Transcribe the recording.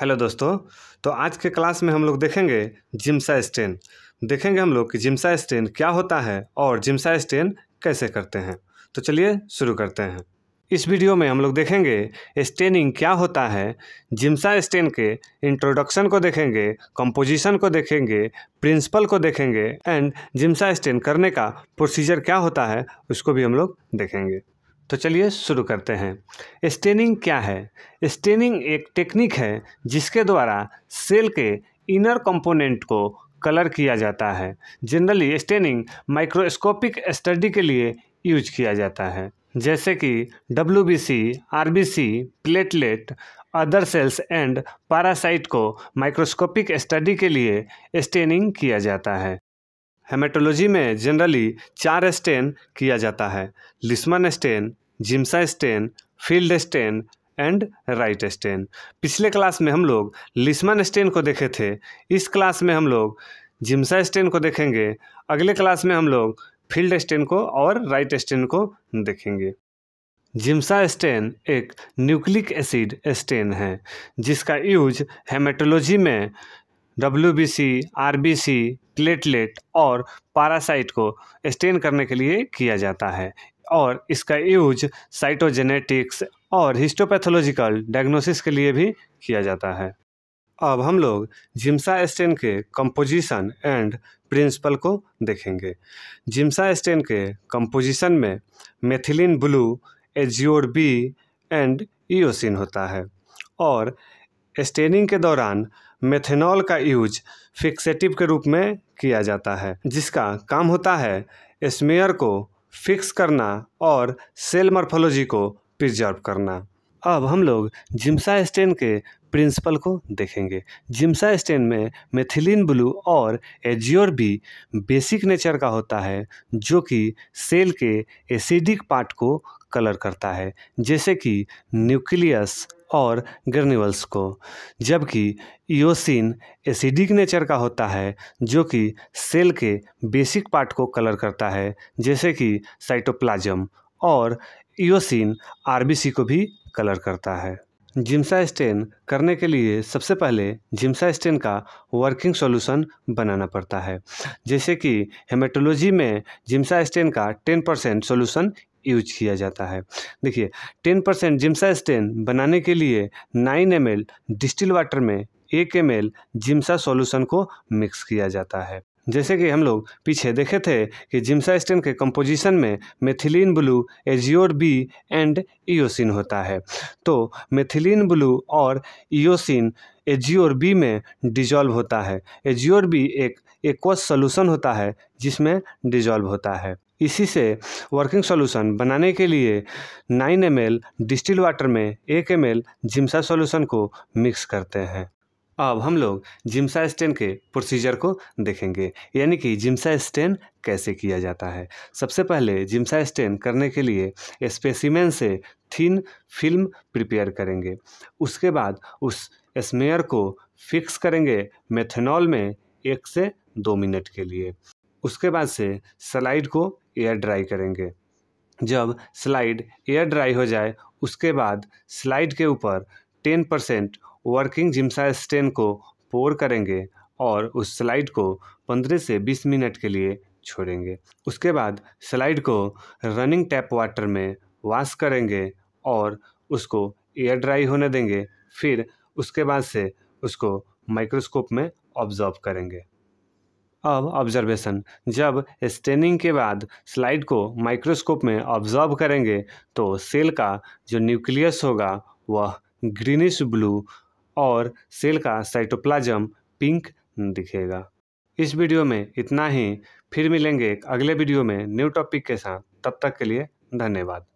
hello दोस्तों तो आज के क्लास में हम लोग देखेंगे जिम्सा स्टेन देखेंगे हम लोग कि जिम्सा स्टेन क्या होता है और जिम्सा स्टेन कैसे करते हैं तो चलिए शुरू करते हैं इस वीडियो में हम लोग देखेंगे स्टेनिंग क्या होता है जिम्सा स्टेन के इंट्रोडक्शन को देखेंगे कंपोजिशन को देखेंगे प्रिंसिपल को देखेंगे एंड जिम्सा स्टेन करने का प्रोसीजर क्या होता है उसको भी हम लोग देखेंगे तो चलिए शुरू करते हैं स्टेनिंग क्या है स्टेनिंग एक टेक्निक है जिसके द्वारा सेल के इनर कंपोनेंट को कलर किया जाता है जनरली स्टेनिंग माइक्रोस्कोपिक स्टडी के लिए यूज किया जाता है जैसे कि W B C R B C platelet other cells and parasite को माइक्रोस्कोपिक स्टडी के लिए स्टेनिंग किया जाता है हेमेटोलॉजी में जनरली चार स्टेन किया जाता है Leishman stain Giemsa stain field stain and Wright stain पिछले क्लास में हम लोग लिस्मन स्टेन को देखे थे इस क्लास में हम लोग जिम्सा स्टेन को देखेंगे अगले क्लास में हम लोग फील्ड स्टेन को और राइट स्टेन को देखेंगे जिम्सा स्टेन एक न्यूक्लिक एसिड स्टेन है जिसका यूज हेमेटोलॉजी में W B C R B C platelet और पारासाइट को स्टेन करने के लिए किया जाता है और इसका यूज साइटोजेनेटिक्स और हिस्टोपैथोलॉजिकल डायग्नोसिस के लिए भी किया जाता है अब हम लोग जिम्सा स्टेन के कंपोजिशन एंड प्रिंसिपल को देखेंगे जिम्सा स्टेन के कंपोजिशन में methylene blue azure B and eosin होता है और स्टेनिंग के दौरान मेथेनॉल का यूज फिक्सेटिव के रूप में किया जाता है जिसका काम होता है स्मेयर को फिक्स करना और सेल मर्फोलॉजी को प्रिजर्व करना अब हम लोग जिम्सा स्टेन के प्रिंसिपल को देखेंगे जिम्सा स्टेन में मेथिलीन ब्लू और एजियोर भी बेसिक नेचर का होता है जो कि सेल के एसिडिक पार्ट को कलर करता है जैसे कि न्यूक्लियस और ग्रेन्यूल्स को जबकि ईओसिन एसिडिक नेचर का होता है जो कि सेल के बेसिक पार्ट को कलर करता है जैसे कि साइटोप्लाज्म और ईओसिन आरबीसी को भी कलर करता है जिम्सा स्टेन करने के लिए सबसे पहले जिम्सा स्टेन का वर्किंग सॉल्यूशन बनाना पड़ता है जैसे कि हेमेटोलॉजी में जिम्सा स्टेन का 10 परसेंट सोल्यूशन यूज किया जाता है देखिए टेन परसेंट जिम्सा स्टेन बनाने के लिए nine M L distil water में एक एम एल जिम्सा सोल्यूशन को मिक्स किया जाता है जैसे कि हम लोग पीछे देखे थे कि जिम्सा स्टेन के कंपोजिशन में methylene blue azure B and eosin होता है तो मेथिलीन ब्लू और ईसिन एजियोर बी में डिजॉल्व होता है एजियोर बी एक एक्वस सोल्यूशन होता है जिसमें डिजॉल्व होता है इसी से वर्किंग सॉल्यूशन बनाने के लिए 9 एम डिस्टिल वाटर में 1 एम एल जिम्सा सोल्यूशन को मिक्स करते हैं अब हम लोग जिम्सा स्टेन के प्रोसीजर को देखेंगे यानी कि जिम्सा स्टेन कैसे किया जाता है सबसे पहले जिम्सा स्टेन करने के लिए स्पेसिमेन से थीन फिल्म प्रिपेयर करेंगे उसके बाद उस स्मेयर को फिक्स करेंगे मेथेनॉल में एक से दो मिनट के लिए उसके बाद से स्लाइड को एयर ड्राई करेंगे जब स्लाइड एयर ड्राई हो जाए उसके बाद स्लाइड के ऊपर ten percent working Giemsa stain को पोर करेंगे और उस स्लाइड को पंद्रह से बीस मिनट के लिए छोड़ेंगे उसके बाद स्लाइड को रनिंग टैप वाटर में वॉश करेंगे और उसको एयर ड्राई होने देंगे फिर उसके बाद से उसको माइक्रोस्कोप में ऑब्जर्व करेंगे अब ऑब्जर्वेशन जब स्टेनिंग के बाद स्लाइड को माइक्रोस्कोप में ऑब्जर्व करेंगे तो सेल का जो न्यूक्लियस होगा वह ग्रीनिश ब्लू और सेल का साइटोप्लाज्म पिंक दिखेगा इस वीडियो में इतना ही फिर मिलेंगे अगले वीडियो में न्यू टॉपिक के साथ तब तक के लिए धन्यवाद